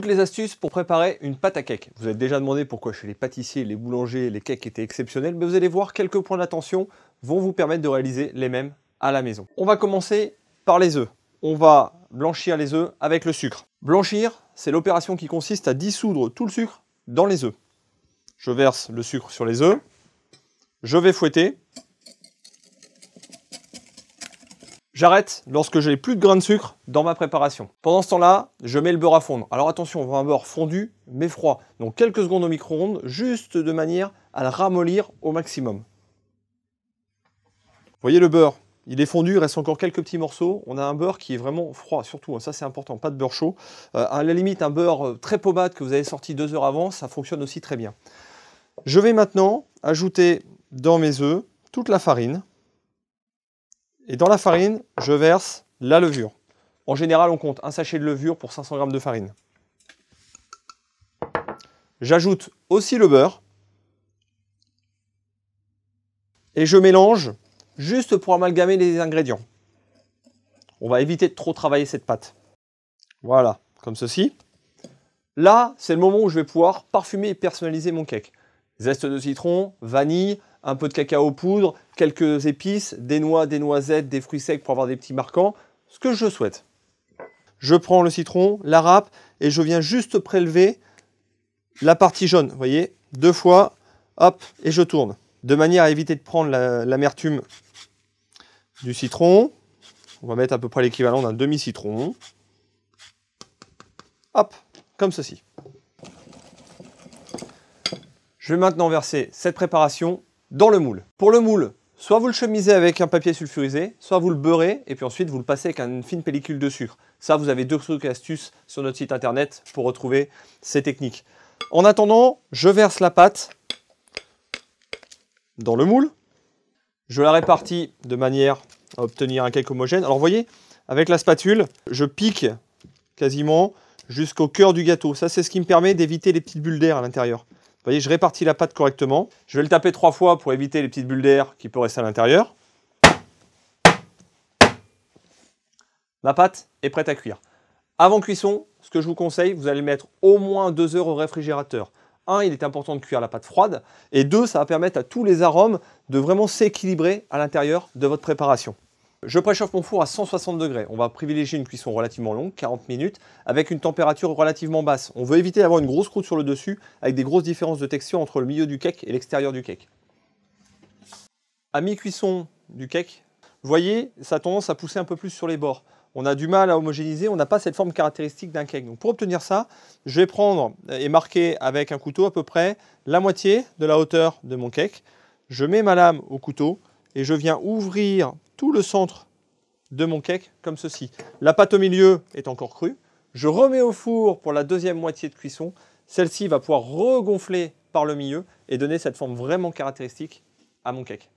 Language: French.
toutes les astuces pour préparer une pâte à cake. Vous avez déjà demandé pourquoi chez les pâtissiers, les boulangers, les cakes étaient exceptionnels, mais vous allez voir quelques points d'attention vont vous permettre de réaliser les mêmes à la maison. On va commencer par les œufs. On va blanchir les œufs avec le sucre. Blanchir, c'est l'opération qui consiste à dissoudre tout le sucre dans les œufs. Je verse le sucre sur les œufs, je vais fouetter J'arrête lorsque j'ai plus de grains de sucre dans ma préparation. Pendant ce temps-là, je mets le beurre à fondre. Alors attention, on veut un beurre fondu mais froid. Donc quelques secondes au micro-ondes, juste de manière à le ramollir au maximum. Vous voyez le beurre, il est fondu, il reste encore quelques petits morceaux. On a un beurre qui est vraiment froid, surtout, hein, ça c'est important, pas de beurre chaud. Euh, à la limite, un beurre euh, très pommade que vous avez sorti deux heures avant, ça fonctionne aussi très bien. Je vais maintenant ajouter dans mes œufs toute la farine. Et dans la farine, je verse la levure. En général, on compte un sachet de levure pour 500 g de farine. J'ajoute aussi le beurre. Et je mélange juste pour amalgamer les ingrédients. On va éviter de trop travailler cette pâte. Voilà, comme ceci. Là, c'est le moment où je vais pouvoir parfumer et personnaliser mon cake. Zeste de citron, vanille, un peu de cacao poudre, quelques épices, des noix, des noisettes, des fruits secs pour avoir des petits marquants, ce que je souhaite. Je prends le citron, la râpe et je viens juste prélever la partie jaune, vous voyez, deux fois, hop, et je tourne. De manière à éviter de prendre l'amertume du citron, on va mettre à peu près l'équivalent d'un demi-citron. Hop, comme ceci. Je vais maintenant verser cette préparation dans le moule. Pour le moule, soit vous le chemisez avec un papier sulfurisé, soit vous le beurrez et puis ensuite vous le passez avec une fine pellicule de sucre. Ça, vous avez deux trucs et astuces sur notre site internet pour retrouver ces techniques. En attendant, je verse la pâte dans le moule. Je la répartis de manière à obtenir un cake homogène. Alors vous voyez, avec la spatule, je pique quasiment jusqu'au cœur du gâteau. Ça, c'est ce qui me permet d'éviter les petites bulles d'air à l'intérieur. Vous voyez, je répartis la pâte correctement. Je vais le taper trois fois pour éviter les petites bulles d'air qui peuvent rester à l'intérieur. Ma pâte est prête à cuire. Avant cuisson, ce que je vous conseille, vous allez mettre au moins deux heures au réfrigérateur. Un, il est important de cuire la pâte froide. Et deux, ça va permettre à tous les arômes de vraiment s'équilibrer à l'intérieur de votre préparation. Je préchauffe mon four à 160 degrés. On va privilégier une cuisson relativement longue, 40 minutes, avec une température relativement basse. On veut éviter d'avoir une grosse croûte sur le dessus, avec des grosses différences de texture entre le milieu du cake et l'extérieur du cake. À mi-cuisson du cake, vous voyez, ça a tendance à pousser un peu plus sur les bords. On a du mal à homogénéiser, on n'a pas cette forme caractéristique d'un cake. Donc pour obtenir ça, je vais prendre et marquer avec un couteau à peu près la moitié de la hauteur de mon cake. Je mets ma lame au couteau et je viens ouvrir le centre de mon cake comme ceci. La pâte au milieu est encore crue. Je remets au four pour la deuxième moitié de cuisson. Celle-ci va pouvoir regonfler par le milieu et donner cette forme vraiment caractéristique à mon cake.